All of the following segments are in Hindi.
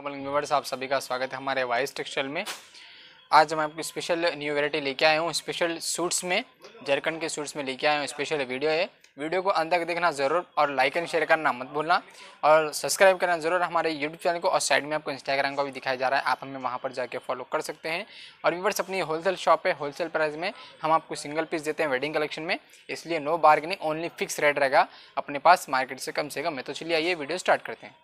व्यूवर्स आप सभी का स्वागत है हमारे वाइस टेक्सटाइल में आज हम आपको स्पेशल न्यू वेराइटी लेके आया हूँ स्पेशल सूट्स में झारखंड के सूट्स में लेके आए हूँ स्पेशल वीडियो है वीडियो को अंत तक देखना ज़रूर और लाइक एंड शेयर करना मत भूलना और सब्सक्राइब करना ज़रूर हमारे यूट्यूब चैनल को और साइड में आपको इंस्टाग्राम का भी दिखाया जा रहा है आप हमें वहाँ पर जाके फॉलो कर सकते हैं और व्यूवर्स अपनी होलसेल शॉप है होलसेल प्राइस में हम आपको सिंगल पीस देते हैं वेडिंग कलेक्शन में इसलिए no bargaining only fix rate रहेगा अपने पास मार्केट से कम से कम है तो चलिए आइए वीडियो स्टार्ट करते हैं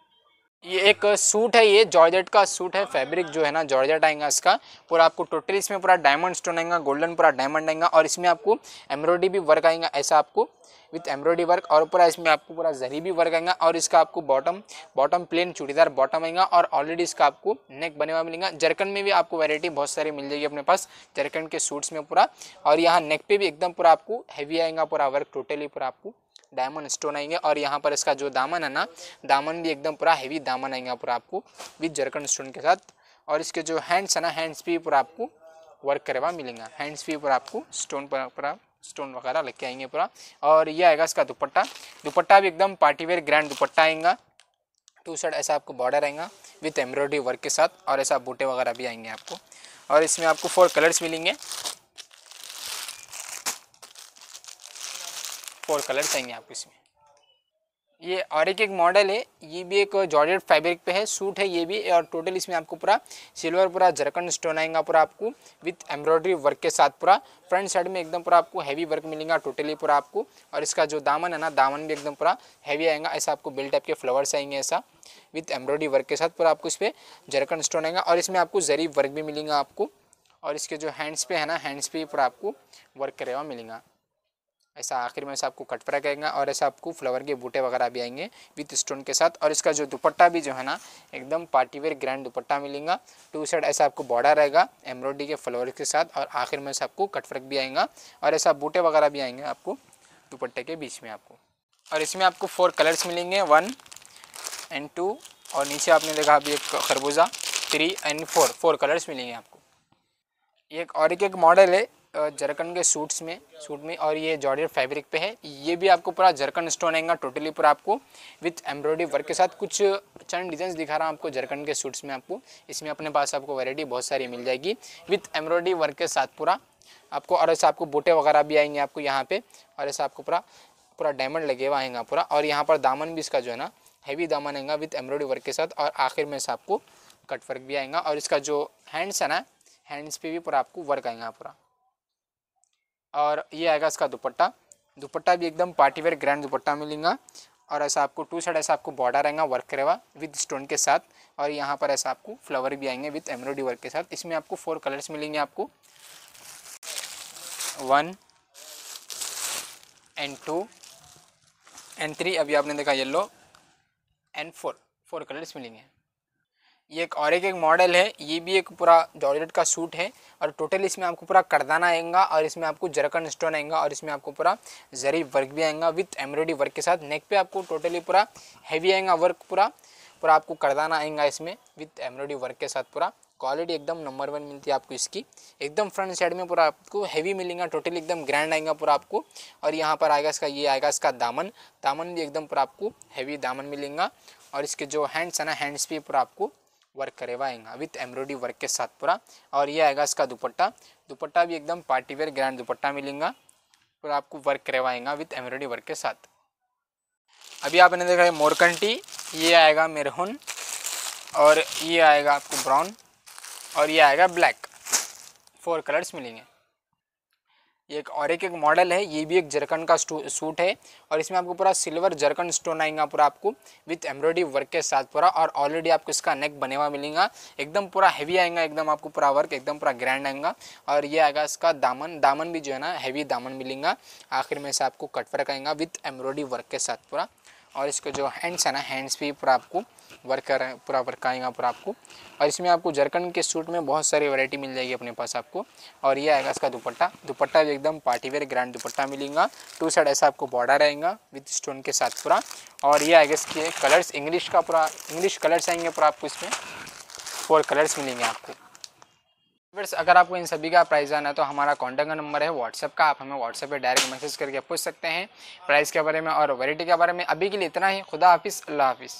ये एक सूट है ये जॉर्जेट का सूट है फैब्रिक जो है ना जॉर्जेट आएगा इसका पूरा आपको टोटल इसमें पूरा डायमंड स्टोन आएगा गोल्डन पूरा डायमंड आएगा और इसमें आपको एम्ब्रॉयडरी भी वर्क आएगा ऐसा आपको विथ एम्ब्रॉयडरी वर्क और पूरा इसमें आपको पूरा जरी भी वर्क आएगा और इसका आपको bottom bottom plain churidar bottom आएगा और ऑलरेडी इसका आपको नेक बने हुआ मिलेगा जरकन में भी आपको वैरायटी बहुत सारी मिल जाएगी अपने पास जरकन के सूट्स में पूरा और यहाँ नेक पे भी एकदम पूरा आपको हैवी आएगा पूरा वर्क टोटली पूरा आपको डायमंड स्टोन आएंगे और यहाँ पर इसका जो दामन है ना दामन भी एकदम पूरा हैवी दामन आएंगे पूरा आपको विद जरकन स्टोन के साथ और इसके जो हैंड्स है ना हैंड्स भी पूरा आपको वर्क करवा मिलेगा हैंड्स भी पूरा आपको स्टोन पर पूरा स्टोन वगैरह लग के आएंगे पूरा और ये आएगा इसका दुपट्टा दुपट्टा भी एकदम पार्टीवेयर ग्रैंड दुपट्टा आएगा टू साइड ऐसा आपको बॉर्डर आएगा विथ एम्ब्रॉयडरी वर्क के साथ और ऐसा बूटे वगैरह भी आएंगे आपको और इसमें आपको फोर कलर्स मिलेंगे फोर कलर आएंगे आपको इसमें ये और एक एक मॉडल है ये भी एक जॉर्जेट फैब्रिक पे है सूट है ये भी और टोटल इसमें आपको पूरा सिल्वर पूरा जरकन स्टोन आएगा पूरा आपको विथ एम्ब्रॉयडरी वर्क के साथ पूरा फ्रंट साइड में एकदम पूरा आपको हैवी वर्क मिलेगा टोटली पूरा आपको और इसका जो दामन है ना दामन भी एकदम पूरा हैवी आएगा ऐसा आपको बिल टाइप के फ्लावर्स आएंगे ऐसा विथ एम्ब्रॉयडरी वर्क के साथ पूरा आपको इस पर जरकन स्टोन आएगा और इसमें आपको जरीब वर्क भी मिलेगा आपको और इसके जो हैंड्स पे है ना हैंड्स पे पूरा आपको वर्क करेगा मिलेगा ऐसा आखिर में ऐसा आपको कटपरा कहेंगे और ऐसा आपको फ्लावर के बूटे वगैरह भी आएंगे विथ स्टोन के साथ और इसका जो दुपट्टा भी जो है ना एकदम पार्टीवेयर ग्रैंड दुपट्टा मिलेगा टू साइड ऐसा आपको बॉर्डर रहेगा एम्ब्रॉयडरी के फ्लावर के साथ और आखिर में ऐसा आपको कटफरक भी आएगा और ऐसा बूटे वगैरह भी आएंगे आपको दुपट्टे के बीच में आपको और इसमें आपको फोर कलर्स मिलेंगे वन एंड टू और नीचे आपने देखा अभी एक खरबूजा three and four four colours मिलेंगे आपको एक और एक एक मॉडल है जरकन के सूट्स में सूट में और ये जॉर्डर फैब्रिक पे है ये भी आपको पूरा जरकन स्टोन आएगा टोटली पूरा आपको विथ एम्ब्रॉयडरी वर्क के साथ कुछ चंद डिजाइन दिखा रहा हूँ आपको जरकन के सूट्स में आपको इसमें अपने पास आपको वैरायटी बहुत सारी मिल जाएगी विथ एम्ब्रॉयडरी वर्क के साथ पूरा आपको और ऐसे आपको बूटे वगैरह भी आएंगे आपको यहाँ पे और ऐसा आपको पूरा पूरा डायमंड लगे हुआ आएगा पूरा और यहाँ पर दामन भी इसका जो है ना हैवी दामन आएगा विथ एम्ब्रॉयडरी वर्क के साथ और आखिर में से आपको कट वर्क भी आएगा और इसका जो हैंड्स है ना हैंड्स पे भी पूरा आपको वर्क आएगा पूरा और ये आएगा इसका दुपट्टा दुपट्टा भी एकदम पार्टी वेयर ग्रैंड दुपट्टा मिलेगा और ऐसा आपको टू साइड ऐसा आपको बॉर्डर आएगा वर्क करेगा विद स्टोन के साथ और यहाँ पर ऐसा आपको फ्लावर भी आएंगे विद एम्ब्रॉयडरी वर्क के साथ इसमें आपको फोर कलर्स मिलेंगे आपको one and two and three अभी आपने देखा yellow and four four colours मिलेंगे ये एक और एक एक मॉडल है ये भी एक पूरा जॉर्जेट का सूट है और टोटल इसमें आपको पूरा करदाना आएगा और इसमें आपको जरकन स्टोन आएगा और इसमें आपको पूरा जरी वर्क भी आएगा विथ एम्ब्रॉयडरी वर्क के साथ नेक पे आपको टोटली पूरा हैवी आएगा वर्क पूरा पूरा आपको करदाना आएगा इसमें विथ एम्ब्रॉयडरी वर्क के साथ पूरा क्वालिटी एकदम नंबर वन मिलती है आपको इसकी एकदम फ्रंट साइड में पूरा आपको हैवी मिलेगा टोटली एकदम ग्रैंड आएगा पूरा आपको और यहाँ पर आएगा इसका ये आएगा इसका दामन दामन भी एकदम पूरा आपको हैवी दामन मिलेगा और इसके जो हैंड्स है ना हैंड्स भी पूरा आपको वर्क करेगा आएगा विथ एम्ब्रॉयडरी वर्क के साथ पूरा और ये आएगा इसका दुपट्टा दुपट्टा भी एकदम पार्टीवेयर ग्रैंड दुपट्टा मिलेगा पूरा आपको वर्क करवाएगा विथ एम्ब्रॉयडरी वर्क के साथ अभी आपने देखा है मोरकंटी ये आएगा मेरहुन और ये आएगा आपको ब्राउन और ये आएगा ब्लैक फोर कलर्स मिलेंगे एक और एक एक मॉडल है ये भी एक जरकन का सूट है और इसमें आपको पूरा सिल्वर जरकन स्टोन आएगा पूरा आपको विथ एम्ब्रॉयडरी वर्क के साथ पूरा और ऑलरेडी आपको इसका नेक बने हुआ मिलेगा एकदम पूरा हैवी आएगा एकदम आपको पूरा वर्क एकदम पूरा ग्रैंड आएगा और ये आएगा इसका दामन दामन भी जो है ना हैवी दामन मिलेंगे आखिर में से आपको कटवर्क आएगा विथ एम्ब्रॉयडरी वर्क के साथ पूरा और इसका जो हैंड्स है ना हैंड्स भी पूरा आपको वर्क कर पूरा वर्क आएगा पूरा आपको और इसमें आपको जरकन के सूट में बहुत सारी वैरायटी मिल जाएगी अपने पास आपको और ये आएगा इसका दुपट्टा दुपट्टा भी एकदम पार्टीवेयर ग्रैंड दुपट्टा मिलेगा टू साइड ऐसा आपको बॉर्डर आएगा विथ स्टोन के साथ पूरा और ये आएगा इसके कलर्स इंग्लिश का पूरा इंग्लिश कलर्स आएंगे पूरा आपको इसमें फोर कलर्स मिलेंगे आपको फ्रेंड्स अगर आपको इन सभी का प्राइस जाना है तो हमारा कॉन्टैक्ट नंबर है व्हाट्सअप का आप हमें व्हाट्सएप पे डायरेक्ट मैसेज करके पूछ सकते हैं प्राइस के बारे में और वैरायटी के बारे में अभी के लिए इतना ही खुदा हाफिज़ अल्लाह हाफिज़